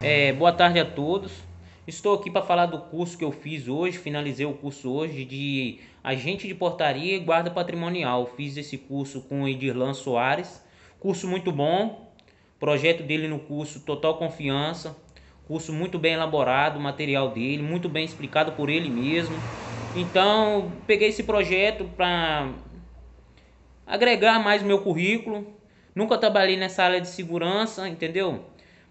É, boa tarde a todos. Estou aqui para falar do curso que eu fiz hoje. Finalizei o curso hoje de agente de portaria e guarda patrimonial. Fiz esse curso com o Edirlan Soares. Curso muito bom. Projeto dele no curso Total Confiança. Curso muito bem elaborado, material dele, muito bem explicado por ele mesmo. Então, peguei esse projeto para agregar mais meu currículo. Nunca trabalhei nessa área de segurança, entendeu?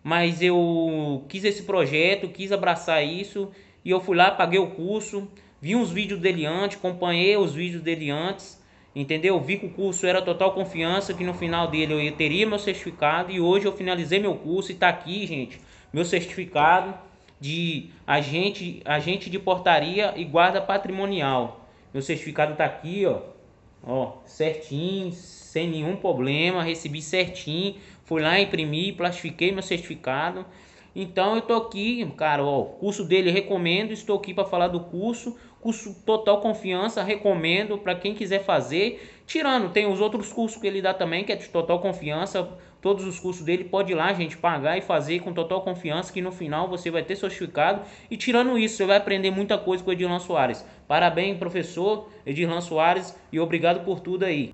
Mas eu quis esse projeto, quis abraçar isso e eu fui lá, paguei o curso, vi uns vídeos dele antes, acompanhei os vídeos dele antes, entendeu? Vi que o curso era total confiança, que no final dele eu teria meu certificado e hoje eu finalizei meu curso e está aqui, gente, meu certificado de agente, agente de portaria e guarda patrimonial. Meu certificado tá aqui, ó. Ó, certinho, sem nenhum problema, recebi certinho, fui lá, imprimi, plastifiquei meu certificado. Então eu tô aqui, cara, ó, o curso dele recomendo, estou aqui para falar do curso, curso total confiança, recomendo para quem quiser fazer. Tirando, tem os outros cursos que ele dá também, que é de total confiança, todos os cursos dele, pode ir lá, gente, pagar e fazer com total confiança, que no final você vai ter certificado. E tirando isso, você vai aprender muita coisa com o Edirlan Soares. Parabéns, professor Edilson Soares, e obrigado por tudo aí.